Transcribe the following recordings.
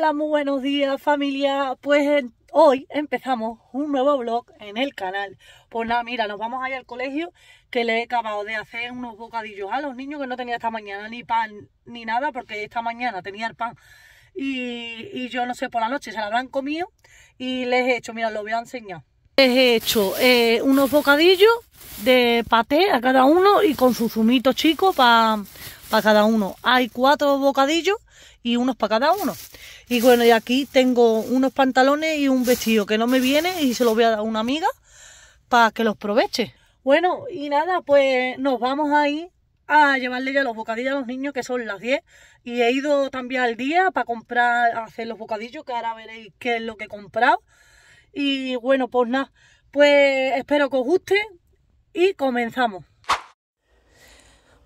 Hola, muy buenos días familia. Pues eh, hoy empezamos un nuevo vlog en el canal. Pues nada, mira, nos vamos allá al colegio que le he acabado de hacer unos bocadillos a los niños que no tenía esta mañana ni pan ni nada porque esta mañana tenía el pan y, yo no sé, por la noche se la habrán comido y les he hecho, mira, lo voy a enseñar. Les he hecho eh, unos bocadillos de paté a cada uno y con su zumito chico para para cada uno. Hay cuatro bocadillos y unos para cada uno. Y bueno, y aquí tengo unos pantalones y un vestido que no me viene y se los voy a dar a una amiga para que los aproveche. Bueno, y nada, pues nos vamos a ir a llevarle ya los bocadillos a los niños que son las 10 y he ido también al día para comprar, hacer los bocadillos que ahora veréis qué es lo que he comprado y bueno, pues nada, pues espero que os guste y comenzamos.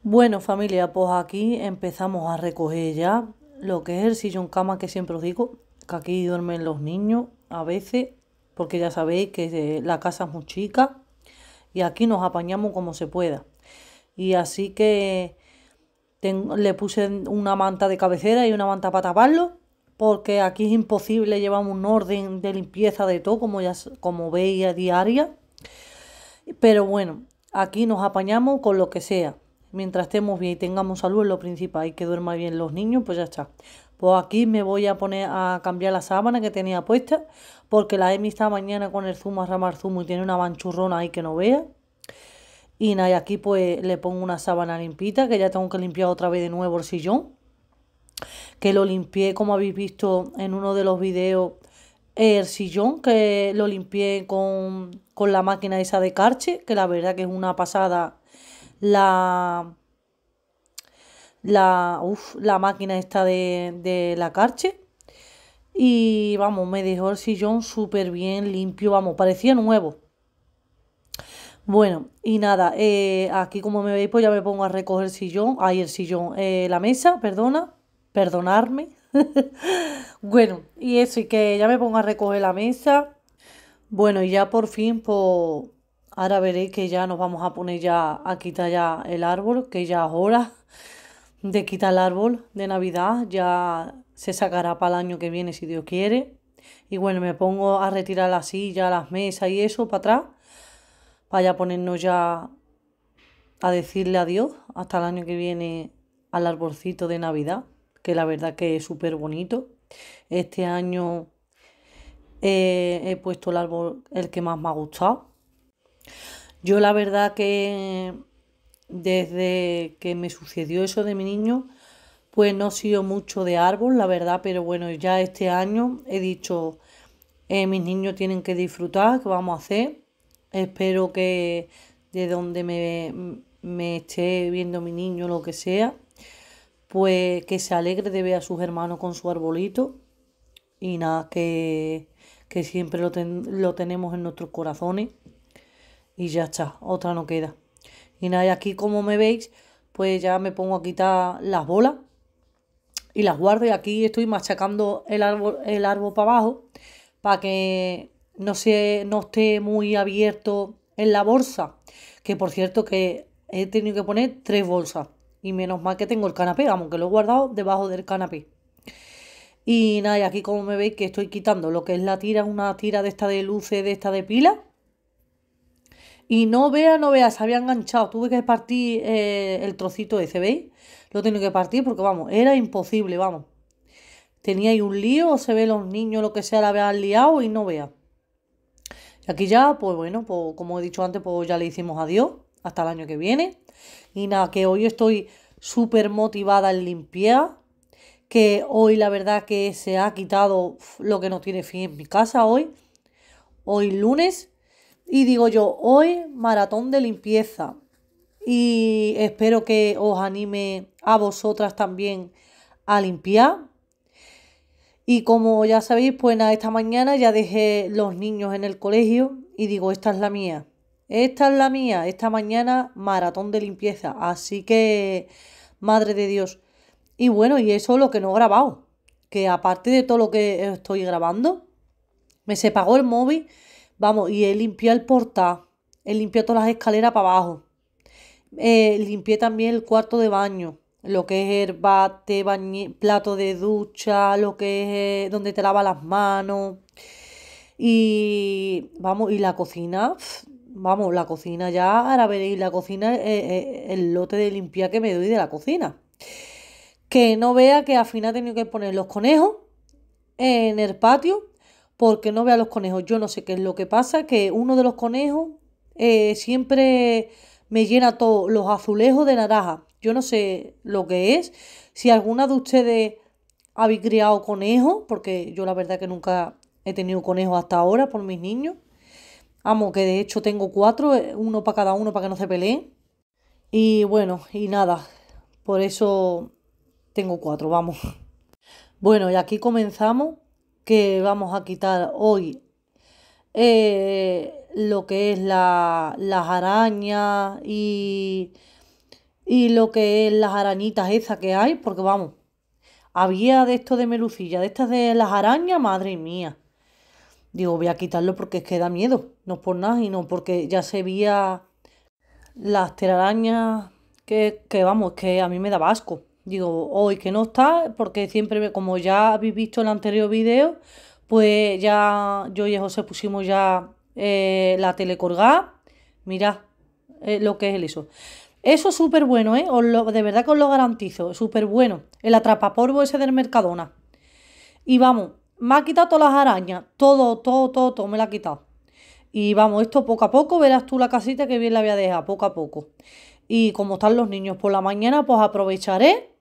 Bueno familia, pues aquí empezamos a recoger ya lo que es el sillón cama que siempre os digo, que aquí duermen los niños a veces, porque ya sabéis que la casa es muy chica y aquí nos apañamos como se pueda. Y así que le puse una manta de cabecera y una manta para taparlo, porque aquí es imposible, llevamos un orden de limpieza de todo, como, ya, como veis diaria. Pero bueno, aquí nos apañamos con lo que sea mientras estemos bien y tengamos salud es lo principal y que duerman bien los niños, pues ya está. Pues aquí me voy a poner a cambiar la sábana que tenía puesta, porque la he visto mañana con el zumo a ramar zumo y tiene una manchurrona ahí que no vea. Y aquí pues le pongo una sábana limpita, que ya tengo que limpiar otra vez de nuevo el sillón. Que lo limpié, como habéis visto en uno de los videos, el sillón, que lo limpié con, con la máquina esa de carche, que la verdad que es una pasada la, la, la máquina esta de, la carche. Y vamos, me dejó el sillón súper bien limpio, vamos, parecía nuevo. Bueno, y nada, eh, aquí como me veis, pues ya me pongo a recoger el sillón, ahí el sillón, eh, la mesa, perdona, perdonarme. bueno, y eso, y que ya me pongo a recoger la mesa. Bueno, y ya por fin, pues, Ahora veréis que ya nos vamos a poner ya a quitar ya el árbol, que ya es hora de quitar el árbol de Navidad. Ya se sacará para el año que viene si Dios quiere. Y bueno, me pongo a retirar la silla, las mesas y eso para atrás. Para ya ponernos ya a decirle adiós hasta el año que viene al arbolcito de Navidad. Que la verdad que es súper bonito. Este año eh, he puesto el árbol el que más me ha gustado yo la verdad que desde que me sucedió eso de mi niño, pues no he sido mucho de árbol, la verdad, pero bueno, ya este año he dicho, eh, mis niños tienen que disfrutar, que vamos a hacer? Espero que de donde me, me esté viendo mi niño, lo que sea, pues que se alegre de ver a sus hermanos con su arbolito y nada, que, siempre lo tenemos en nuestros corazones y ya está, otra no queda. Y nada, y aquí como me veis, pues ya me pongo a quitar las bolas y las guardo y aquí estoy machacando el árbol, el árbol para abajo para que no, se, no esté muy abierto en la bolsa. Que por cierto que he tenido que poner tres bolsas y menos mal que tengo el canapé, aunque lo he guardado debajo del canapé. Y nada, y aquí como me veis que estoy quitando lo que es la tira, una tira de esta de luces, de esta de pila y no vea, no vea, se había enganchado. Tuve que partir eh, el trocito ese, ¿veis? Lo tengo que partir porque, vamos, era imposible, vamos. Tenía ahí un lío, se ve los niños, lo que sea, la habían liado y no vea. Y aquí ya, pues bueno, pues como he dicho antes, pues ya le hicimos adiós. Hasta el año que viene. Y nada, que hoy estoy súper motivada en limpiar. Que hoy la verdad que se ha quitado lo que no tiene fin en mi casa hoy. Hoy lunes y digo yo, hoy maratón de limpieza. Y espero que os anime a vosotras también a limpiar. Y como ya sabéis, pues esta mañana ya dejé los niños en el colegio y digo, esta es la mía. Esta es la mía, esta mañana maratón de limpieza. Así que, madre de Dios. Y bueno, y eso es lo que no he grabado. Que aparte de todo lo que estoy grabando, me se pagó el móvil Vamos, y él limpió el portal. Él limpió todas las escaleras para abajo. Eh, limpié también el cuarto de baño. Lo que es herbate, plato de ducha, lo que es eh, donde te lava las manos. Y vamos, y la cocina, vamos, la cocina ya, ahora veréis, la cocina, eh, eh, el lote de limpiar que me doy de la cocina. Que no vea que al final he tenido que poner los conejos en el patio porque no veo a los conejos. Yo no sé qué es lo que pasa, que uno de los conejos eh, siempre me llena todos los azulejos de naranja. Yo no sé lo que es. Si alguna de ustedes habéis criado conejos, porque yo la verdad que nunca he tenido conejos hasta ahora por mis niños. Amo, que de hecho tengo cuatro, eh, uno para cada uno para que no se peleen. Y bueno, y nada, por eso tengo cuatro, vamos. Bueno, y aquí comenzamos que vamos a quitar hoy eh, lo que es la, las arañas y, y lo que es las arañitas esas que hay, porque vamos, había de esto de melucilla, de estas de las arañas, madre mía. Digo, voy a quitarlo porque es que da miedo, no por nada, y no, porque ya se veía las telarañas que, que vamos, que a mí me da asco. Digo, hoy que no está, porque siempre, como ya habéis visto en el anterior vídeo, pues ya yo y José pusimos ya eh, la tele colgada. Mirad eh, lo que es el eso. Eso es súper bueno, ¿eh? de verdad que os lo garantizo. Súper bueno. El atrapapolvo ese del Mercadona. Y vamos, me ha quitado todas las arañas. Todo, todo, todo, todo me la ha quitado. Y vamos, esto poco a poco verás tú la casita que bien la había a poco a poco. Y como están los niños por la mañana, pues aprovecharé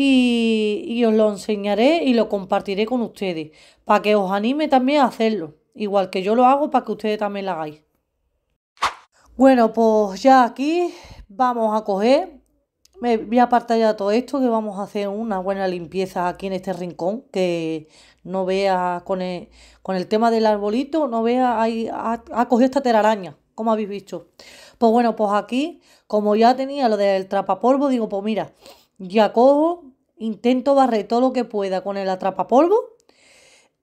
y, os lo enseñaré y lo compartiré con ustedes para que os anime también a hacerlo, igual que yo lo hago para que ustedes también lo hagáis. Bueno, pues ya aquí vamos a coger, me voy a apartar ya todo esto, que vamos a hacer una buena limpieza aquí en este rincón, que no vea con el, tema del arbolito, no vea, ahí, ha, cogido esta telaraña, como habéis visto. Pues bueno, pues aquí, como ya tenía lo del trapapolvo, digo, pues mira, ya cojo, Intento barrer todo lo que pueda con el atrapapolvo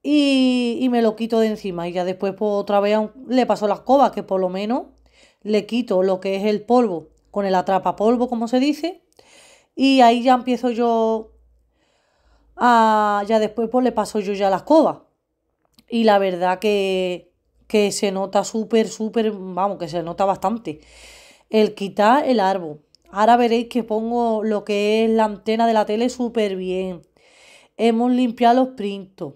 y, y me lo quito de encima. Y ya después pues, otra vez le paso la escoba, que por lo menos le quito lo que es el polvo con el atrapapolvo, como se dice. Y ahí ya empiezo yo a... Ya después pues le paso yo ya la escoba. Y la verdad que, que se nota súper, súper, vamos, que se nota bastante. El quitar el árbol, Ahora veréis que pongo lo que es la antena de la tele súper bien. Hemos limpiado los printos.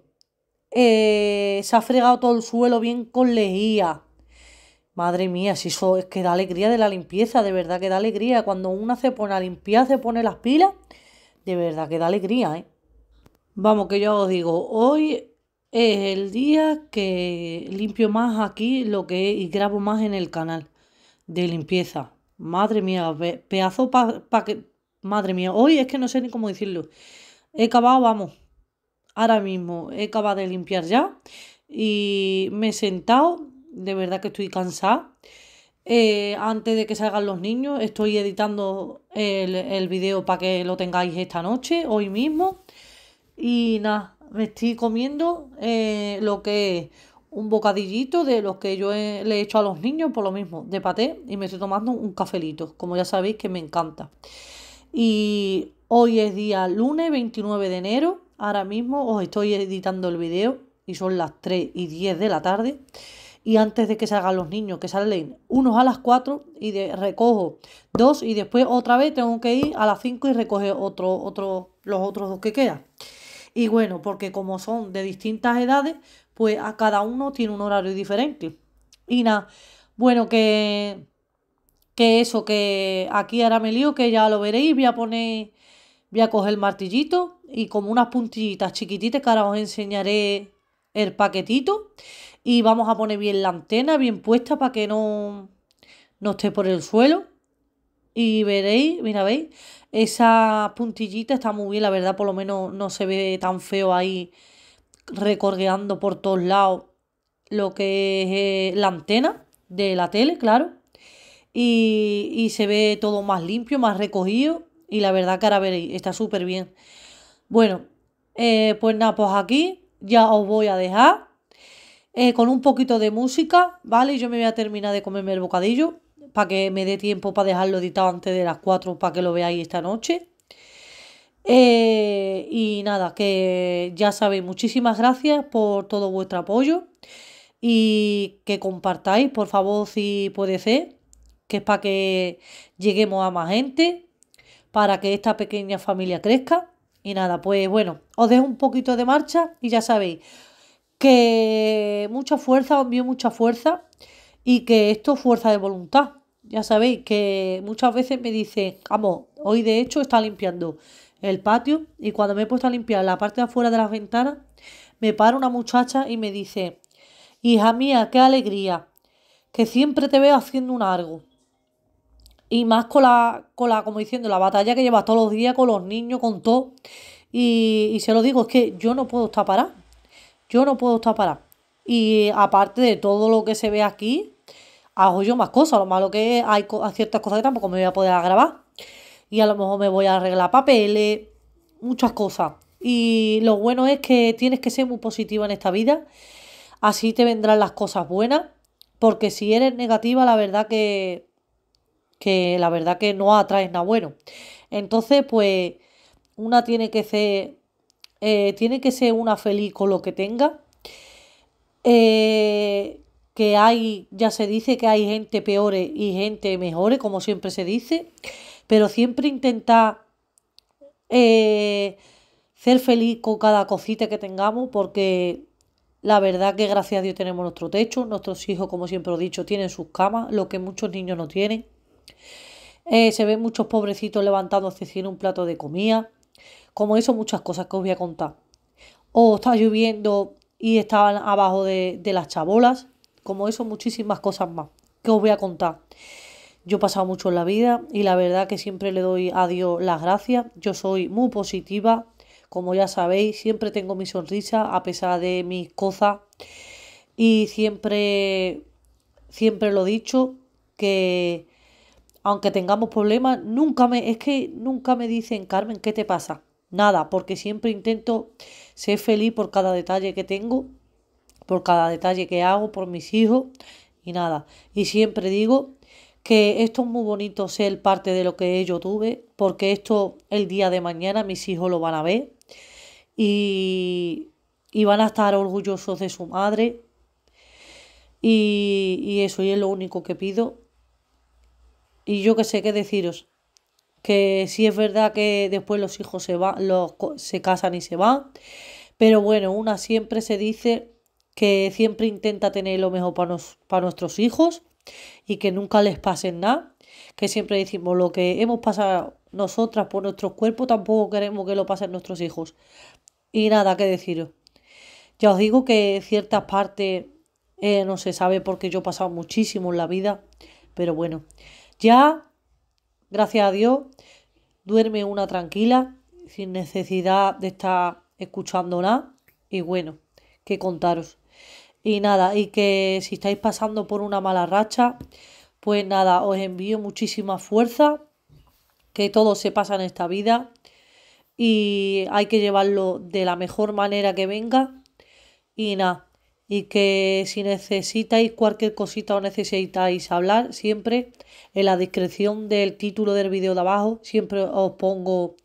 Eh, se ha fregado todo el suelo bien con lejía. Madre mía, si eso es que da alegría de la limpieza, de verdad que da alegría. Cuando una se pone a limpiar, se pone las pilas, de verdad que da alegría, ¿eh? Vamos, que yo os digo, hoy es el día que limpio más aquí lo que es y grabo más en el canal de limpieza. Madre mía, pedazo para pa que... Madre mía, hoy es que no sé ni cómo decirlo. He acabado, vamos. Ahora mismo he acabado de limpiar ya. Y me he sentado. De verdad que estoy cansada. Eh, antes de que salgan los niños, estoy editando el, el vídeo para que lo tengáis esta noche, hoy mismo. Y nada, me estoy comiendo eh, lo que un bocadillito de los que yo le he hecho a los niños, por lo mismo, de paté, y me estoy tomando un cafelito, como ya sabéis que me encanta. Y hoy es día lunes 29 de enero, ahora mismo os estoy editando el video y son las 3 y 10 de la tarde. Y antes de que salgan los niños, que salen unos a las 4 y de, recojo dos y después otra vez tengo que ir a las 5 y recoger otro, otro, los otros dos que quedan. Y bueno, porque como son de distintas edades, pues a cada uno tiene un horario diferente. Y nada, bueno, que, que eso, que aquí ahora me lío, que ya lo veréis, voy a poner, voy a coger el martillito y como unas puntillitas chiquititas que ahora os enseñaré el paquetito y vamos a poner bien la antena bien puesta para que no, no esté por el suelo y veréis, mira, veis, esa puntillita está muy bien, la verdad por lo menos no se ve tan feo ahí recorreando por todos lados lo que es eh, la antena de la tele, claro. Y, se ve todo más limpio, más recogido. Y la verdad, que veréis, está súper bien. Bueno, eh, pues nada, pues aquí ya os voy a dejar eh, con un poquito de música, ¿vale? Yo me voy a terminar de comerme el bocadillo para que me dé tiempo para dejarlo editado antes de las 4 para que lo veáis esta noche. Eh, y nada, que ya sabéis, muchísimas gracias por todo vuestro apoyo y que compartáis, por favor, si puede ser, que es para que lleguemos a más gente, para que esta pequeña familia crezca. Y nada, pues bueno, os dejo un poquito de marcha y ya sabéis que mucha fuerza, os envío mucha fuerza y que esto es fuerza de voluntad. Ya sabéis que muchas veces me dicen, vamos, hoy de hecho está limpiando el patio y cuando me he puesto a limpiar la parte de afuera de las ventanas, me para una muchacha y me dice, hija mía, qué alegría, que siempre te veo haciendo un algo. Y más con la, con la, como diciendo, la batalla que llevas todos los días con los niños, con todo. Y, se lo digo, es que yo no puedo estar parada. Yo no puedo estar parada. Y aparte de todo lo que se ve aquí, hago yo más cosas. Lo malo que hay, hay ciertas cosas que tampoco me voy a poder grabar y a lo mejor me voy a arreglar papeles, muchas cosas. Y lo bueno es que tienes que ser muy positiva en esta vida, así te vendrán las cosas buenas, porque si eres negativa, la verdad que que la verdad que no atraes nada bueno. Entonces, pues una tiene que ser eh, tiene que ser una feliz con lo que tenga. Eh, que hay, ya se dice que hay gente peores y gente mejores, como siempre se dice pero siempre intenta eh, ser feliz con cada cosita que tengamos porque la verdad que gracias a Dios tenemos nuestro techo, nuestros hijos, como siempre he dicho, tienen sus camas, lo que muchos niños no tienen. Eh, se ven muchos pobrecitos levantándose sin un plato de comida. Como eso, muchas cosas que os voy a contar. O está lloviendo y estaban abajo de, de las chabolas. Como eso, muchísimas cosas más que os voy a contar. Yo he pasado mucho en la vida y la verdad que siempre le doy a Dios las gracias. Yo soy muy positiva, como ya sabéis, siempre tengo mi sonrisa a pesar de mis cosas y siempre, siempre lo he dicho que aunque tengamos problemas, nunca me, es que nunca me dicen, Carmen, ¿qué te pasa? Nada, porque siempre intento ser feliz por cada detalle que tengo, por cada detalle que hago, por mis hijos y nada. Y siempre digo que esto es muy bonito ser parte de lo que yo tuve, porque esto el día de mañana mis hijos lo van a ver y, van a estar orgullosos de su madre. Y, y eso, es lo único que pido. Y yo que sé qué deciros, que si es verdad que después los hijos se, se casan y se van, pero bueno, una siempre se dice que siempre intenta tener lo mejor para nuestros hijos y que nunca les pasen nada, que siempre decimos lo que hemos pasado nosotras por nuestro cuerpo tampoco queremos que lo pasen nuestros hijos. Y nada que deciros. Ya os digo que ciertas partes eh, no se sabe porque yo he pasado muchísimo en la vida, pero bueno, ya, gracias a Dios, duerme una tranquila, sin necesidad de estar escuchando nada. Y bueno, que contaros. Y nada, y que si estáis pasando por una mala racha, pues nada, os envío muchísima fuerza, que todo se pasa en esta vida y hay que llevarlo de la mejor manera que venga. Y nada, y que si necesitáis cualquier cosita o necesitáis hablar, siempre en la descripción del título del vídeo de abajo, siempre os pongo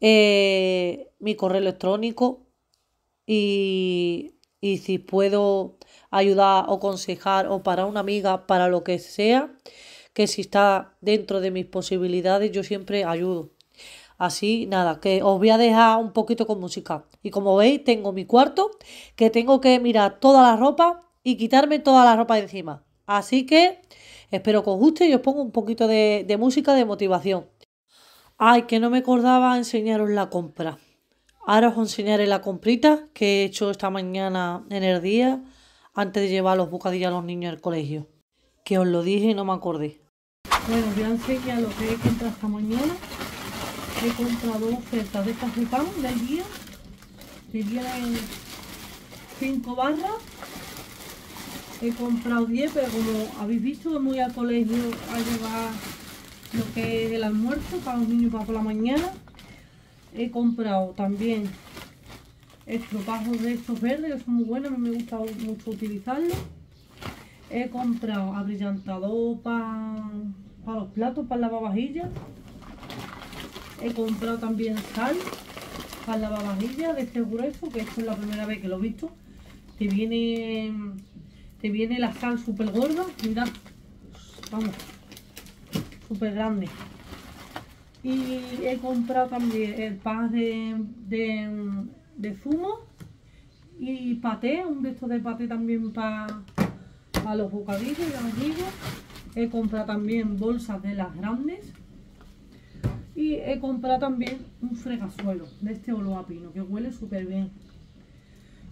eh, mi correo electrónico y y si puedo ayudar o aconsejar o para una amiga, para lo que sea, que si está dentro de mis posibilidades, yo siempre ayudo. Así, nada, que os voy a dejar un poquito con música. Y como veis, tengo mi cuarto, que tengo que mirar toda la ropa y quitarme toda la ropa de encima. Así que espero que os guste y os pongo un poquito de, de música de motivación. Ay, que no me acordaba enseñaros la compra. Ahora os enseñaré la comprita que he hecho esta mañana en el día antes de llevar los bocadillos a los niños al colegio. Que os lo dije y no me acordé. Bueno, os que a lo que he comprado esta mañana he comprado ofertas de cafetán de pan del día que 5 barras he comprado 10 pero como habéis visto voy al colegio a llevar lo que es el almuerzo para los niños para por la mañana he comprado también estos de estos verdes, que son muy buenos, a mí me gusta mucho utilizarlos. He comprado abrillantador para los platos, para lavavajillas. He comprado también sal para lavavajillas de este grueso, que esto es la primera vez que lo he visto. Te viene, te viene la sal súper gorda, mirad, vamos, súper grande. Y he comprado también el pan de, de, zumo y paté, un resto de paté también para los bocadillos, y os He comprado también bolsas de las grandes. Y he comprado también un fregasuelo de este olor a pino, que huele súper bien.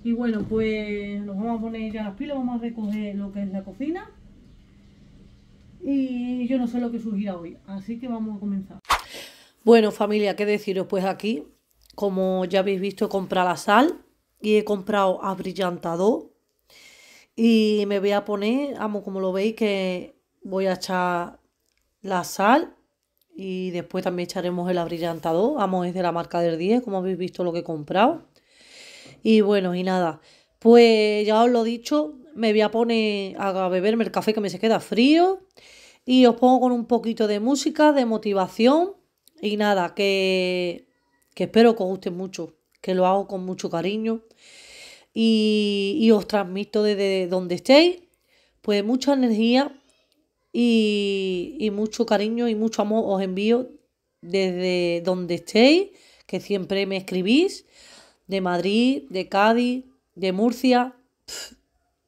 Y bueno, pues nos vamos a poner ya las pilas, vamos a recoger lo que es la cocina. Y yo no sé lo que surgirá hoy, así que vamos a comenzar. Bueno, familia, ¿qué deciros? Pues aquí, como ya habéis visto, he comprado la sal y he comprado abrillantador. Y me voy a poner, como lo veis, que voy a echar la sal y después también echaremos el abrillantador. Vamos, es de la marca del 10, como habéis visto lo que he comprado. Y bueno, y nada, pues ya os lo he dicho, me voy a poner a beberme el café que me se queda frío y os pongo con un poquito de música, de motivación y nada, que, que espero que os guste mucho, que lo hago con mucho cariño y, y os transmito desde donde estéis, pues mucha energía y, y mucho cariño y mucho amor os envío desde donde estéis, que siempre me escribís, de Madrid, de Cádiz, de Murcia,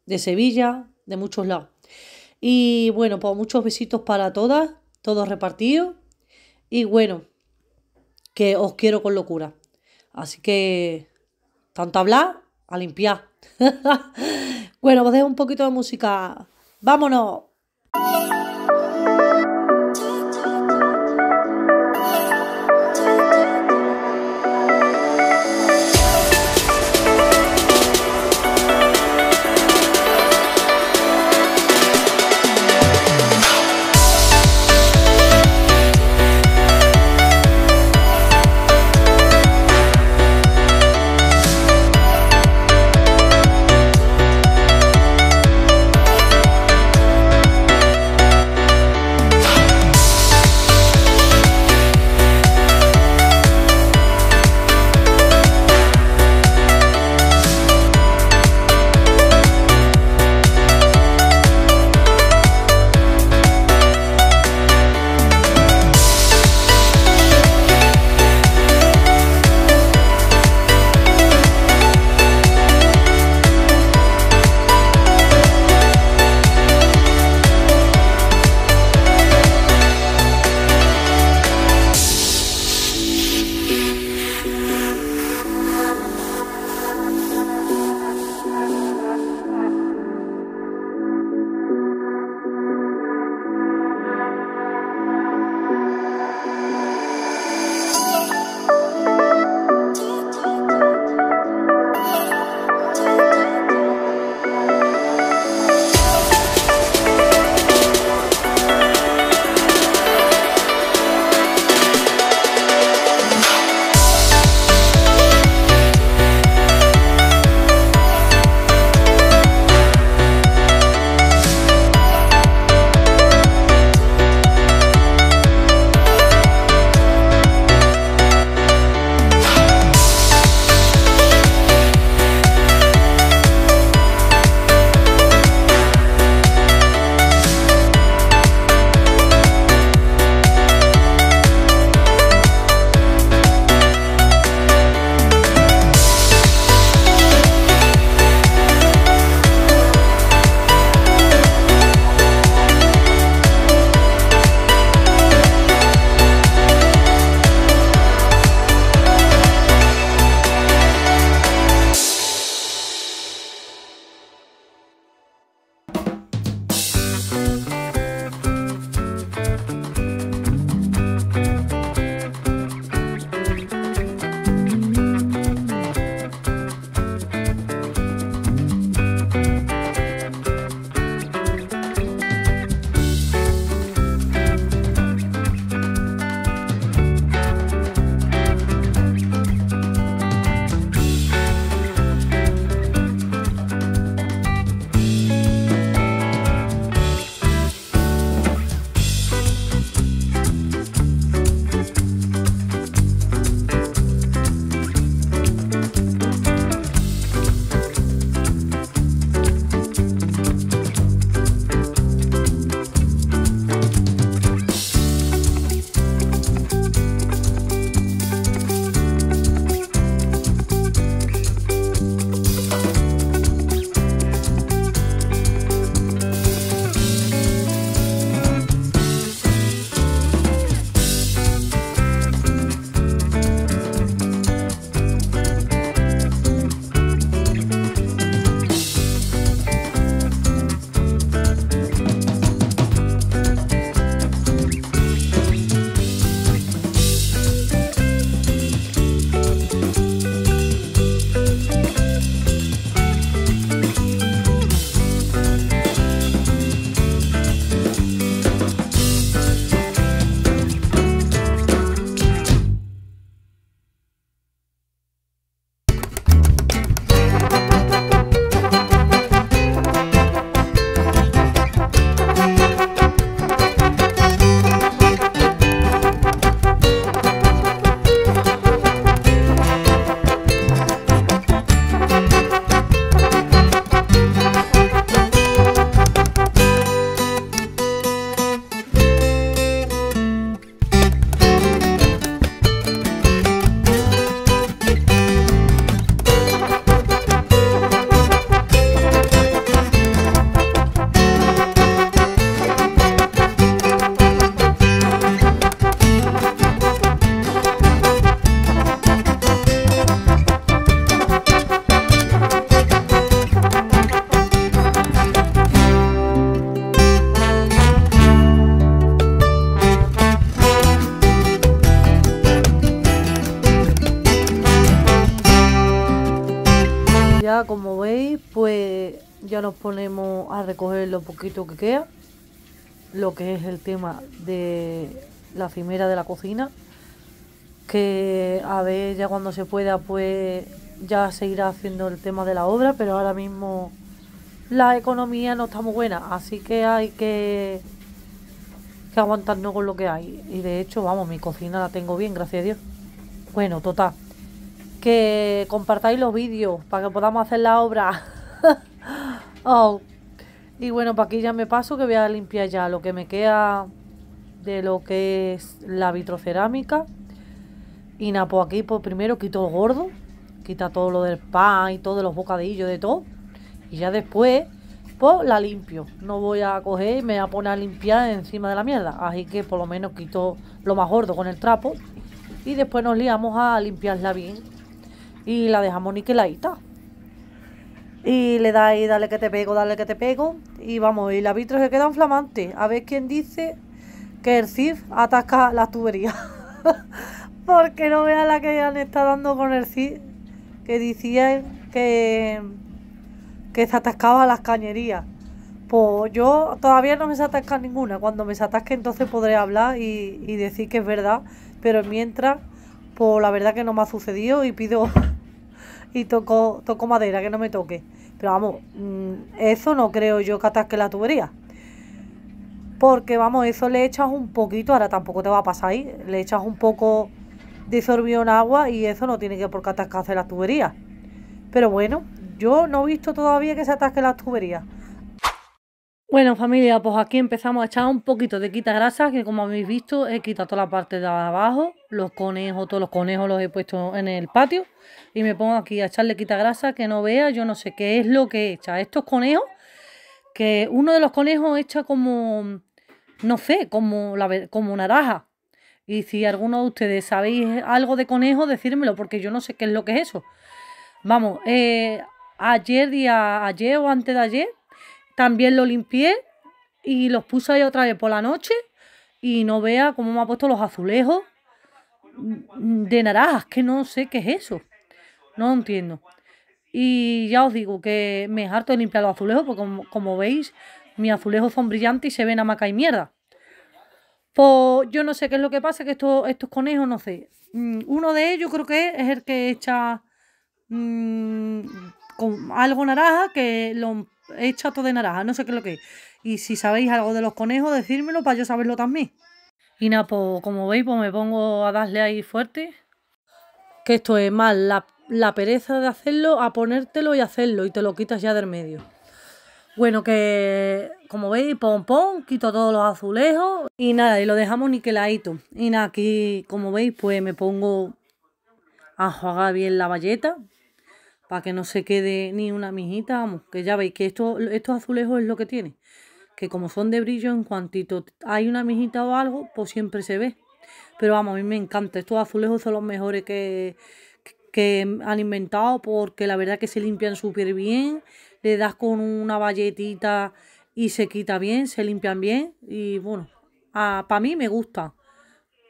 de Sevilla, de muchos lados. Y bueno, pues muchos besitos para todas, todos repartidos. Y bueno, que os quiero con locura. Así que, tanto hablar, a limpiar. bueno, os pues dejo un poquito de música. ¡Vámonos! poquito que queda, lo que es el tema de la cimera de la cocina, que a ver ya cuando se pueda pues ya se irá haciendo el tema de la obra, pero ahora mismo la economía no está muy buena, así que hay que, que aguantarnos con lo que hay. Y de hecho, vamos, mi cocina la tengo bien, gracias a Dios. Bueno, total. Que compartáis los vídeos para que podamos hacer la obra. Oh. Y bueno, para aquí ya me paso que voy a limpiar ya lo que me queda de lo que es la vitrocerámica. Y nada, pues aquí pues primero quito lo gordo, quita todo lo del pan y todos los bocadillos, de todo. Y ya después, pues la limpio. No voy a coger y me voy a poner a limpiar encima de la mierda. Así que por lo menos quito lo más gordo con el trapo. Y después nos liamos a limpiarla bien. Y la dejamos niqueladita. Y le da ahí, dale que te pego, dale que te pego. Y vamos, y la vitro se queda en flamante. A ver quién dice que el CIF ataca las tuberías. Porque no vea la que le está dando con el CIF. Que decía que, que se atascaba las cañerías. Pues yo todavía no me se atasca ninguna. Cuando me se atasque entonces podré hablar y, y decir que es verdad. Pero mientras, pues la verdad que no me ha sucedido y pido y toco, madera, que no me toque. Pero vamos, mm, eso no creo yo que atasque la tubería. Porque vamos, eso le echas un poquito, ahora tampoco te va a pasar ahí, le echas un poco de sorbión agua y eso no tiene que por qué atascarse las tuberías. Pero bueno, yo no he visto todavía que se atasque las tuberías. Bueno familia, pues aquí empezamos a echar un poquito de quita grasa, que como habéis visto he quitado toda la parte de abajo los conejos, todos los conejos los he puesto en el patio y me pongo aquí a echarle quita grasa que no vea, yo no sé qué es lo que echa. Estos conejos, que uno de los conejos echa como, no sé, como, la, como naranja. Y si alguno de ustedes sabéis algo de conejo, decírmelo, porque yo no sé qué es lo que es eso. Vamos, eh, ayer, día, ayer o antes de ayer, también lo limpié y los puse ahí otra vez por la noche. Y no vea cómo me ha puesto los azulejos de naranjas, que no sé qué es eso. No entiendo. Y ya os digo que me harto de limpiar los azulejos, porque como, veis, mis azulejos son brillantes y se ven a maca y mierda. Pues yo no sé qué es lo que pasa, que estos, estos conejos, no sé. Mm, uno de ellos creo que es el que echa mm, con algo naranja, que lo echa todo de naranja, no sé qué es lo que es. Y si sabéis algo de los conejos, decírmelo para yo saberlo también. Y nada, como veis, pues me pongo a darle ahí fuerte. Que esto es mal la, pereza de hacerlo a ponértelo y hacerlo y te lo quitas ya del medio. Bueno, que como veis, pon, quito todos los azulejos y nada, y lo dejamos niqueladito. Y aquí como veis, pues me pongo a jugar bien la valleta para que no se quede ni una mijita, vamos, que ya veis que esto, estos azulejos es lo que tiene que como son de brillo, en cuantito hay una mijita o algo, pues siempre se ve. Pero vamos, a mí me encanta. Estos azulejos son los mejores que, han inventado porque la verdad que se limpian súper bien. Le das con una valletita y se quita bien, se limpian bien. Y bueno, para mí me gusta.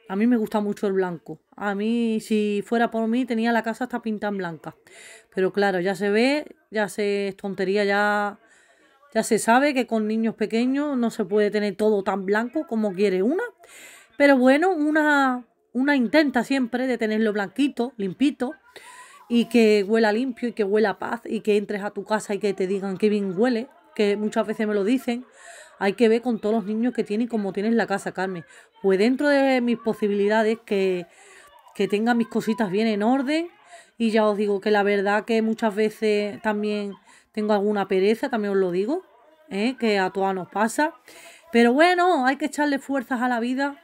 A mí me gusta mucho el blanco. A mí, si fuera por mí, tenía la casa hasta pintada en blanca. Pero claro, ya se ve, ya se es tontería, ya ya se sabe que con niños pequeños no se puede tener todo tan blanco como quiere una. Pero bueno, una, una intenta siempre de tenerlo blanquito, limpito, y que huela limpio y que huela paz y que entres a tu casa y que te digan que bien huele, que muchas veces me lo dicen. Hay que ver con todos los niños que tienen como tienes la casa, Carmen. Pues dentro de mis posibilidades que, que tenga mis cositas bien en orden. Y ya os digo que la verdad que muchas veces también tengo alguna pereza, también os lo digo, ¿eh? que a todas nos pasa. Pero bueno, hay que echarle fuerzas a la vida.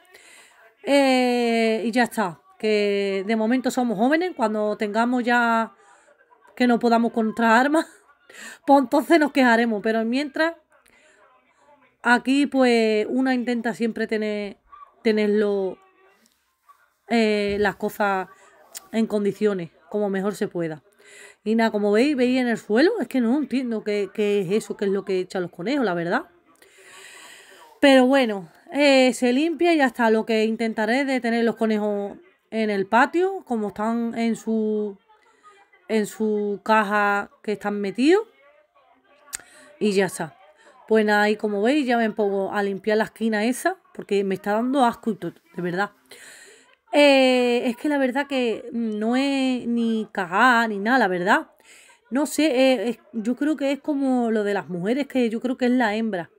Eh, y ya está. Que de momento somos jóvenes. Cuando tengamos ya que no podamos contra armas, pues entonces nos quejaremos. Pero mientras, aquí pues uno intenta siempre tener tenerlo eh, las cosas en condiciones, como mejor se pueda. Y nada, como veis, veis en el suelo, es que no entiendo qué, es eso, qué es lo que echan los conejos, la verdad. Pero bueno, eh, se limpia y ya está. Lo que intentaré de tener los conejos en el patio, como están en su, en su caja que están metidos. Y ya está. Pues nada, y como veis, ya me pongo a limpiar la esquina esa, porque me está dando asco y todo, de verdad. Eh, es que la verdad que no es ni cagada ni nada, la verdad. No sé, eh, yo creo que es como lo de las mujeres, que yo creo que es la hembra.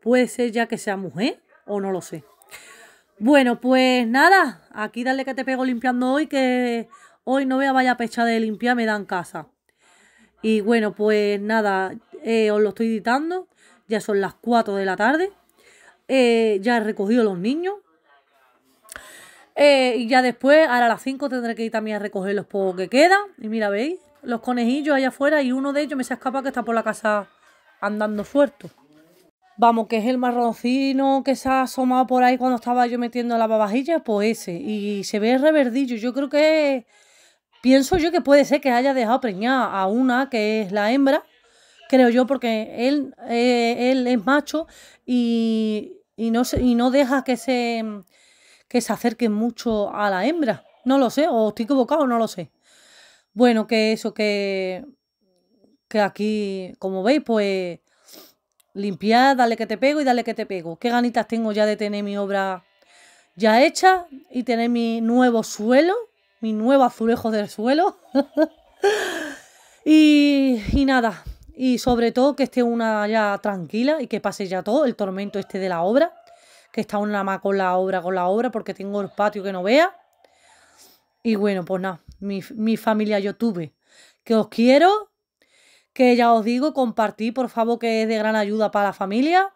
Puede ser ya que sea mujer o no lo sé. Bueno, pues nada, aquí dale que te pego limpiando hoy, que hoy no vea vaya pecha de limpiar, me dan casa. Y bueno, pues nada, eh, os lo estoy editando, ya son las 4 de la tarde, ya he recogido los niños, eh, y ya después, ahora a las 5 tendré que ir también a recoger los pocos que quedan. Y mira, ¿veis? Los conejillos allá afuera y uno de ellos me se escapa que está por la casa andando suelto. Vamos, que es el marroncino que se ha asomado por ahí cuando estaba yo metiendo la babajilla, pues ese. Y se ve reverdillo. Yo creo que... Pienso yo que puede ser que haya dejado preñada a una que es la hembra. Creo yo, porque él, eh, él es macho y, no, y no deja que se que se acerquen mucho a la hembra. No lo sé, o estoy equivocado, no lo sé. Bueno, que eso, que, que aquí, como veis, pues limpiar, dale que te pego y dale que te pego. Qué ganitas tengo ya de tener mi obra ya hecha y tener mi nuevo suelo, mi nuevo azulejo del suelo. y, y nada, y sobre todo que esté una ya tranquila y que pase ya todo el tormento este de la obra que está una más con la obra, con la obra, porque tengo el patio que no vea. Y bueno, pues nada, mi, familia yo tuve. Que os quiero, que ya os digo, compartí por favor, que es de gran ayuda para la familia.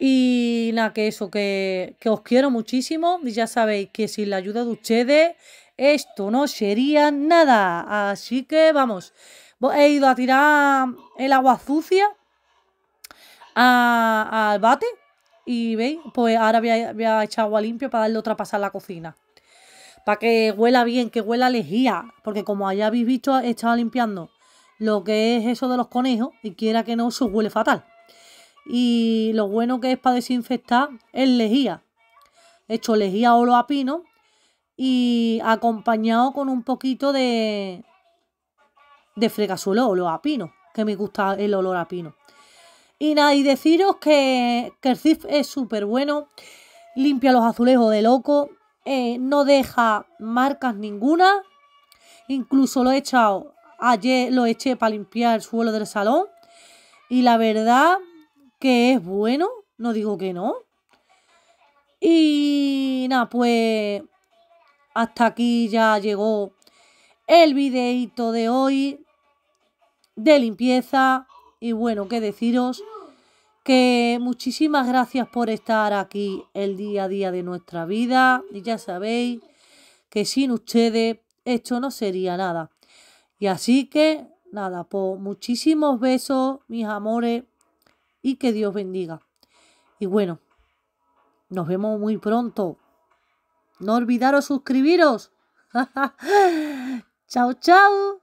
Y nada, que eso, que, que os quiero muchísimo. Y ya sabéis que sin la ayuda de ustedes esto no sería nada. Así que vamos, pues he ido a tirar el agua sucia al bate y veis, pues ahora voy a, a echar agua limpia para darle otra pasada a la cocina. Para que huela bien, que huela lejía. Porque como ya habéis visto, he estado limpiando lo que es eso de los conejos. Y quiera que no, se huele fatal. Y lo bueno que es para desinfectar es lejía. He hecho lejía o a pino. Y acompañado con un poquito de, de o lo a pino. Que me gusta el olor a pino. Y nada, y deciros que, el Zip es súper bueno, limpia los azulejos de loco, eh, no deja marcas ninguna, incluso lo he echado, ayer lo eché para limpiar el suelo del salón y la verdad que es bueno, no digo que no. Y nada, pues hasta aquí ya llegó el videito de hoy de limpieza y bueno, qué deciros que muchísimas gracias por estar aquí el día a día de nuestra vida y ya sabéis que sin ustedes esto no sería nada. Y así que nada, pues muchísimos besos, mis amores, y que Dios bendiga. Y bueno, nos vemos muy pronto. No olvidaros suscribiros. chao, chao.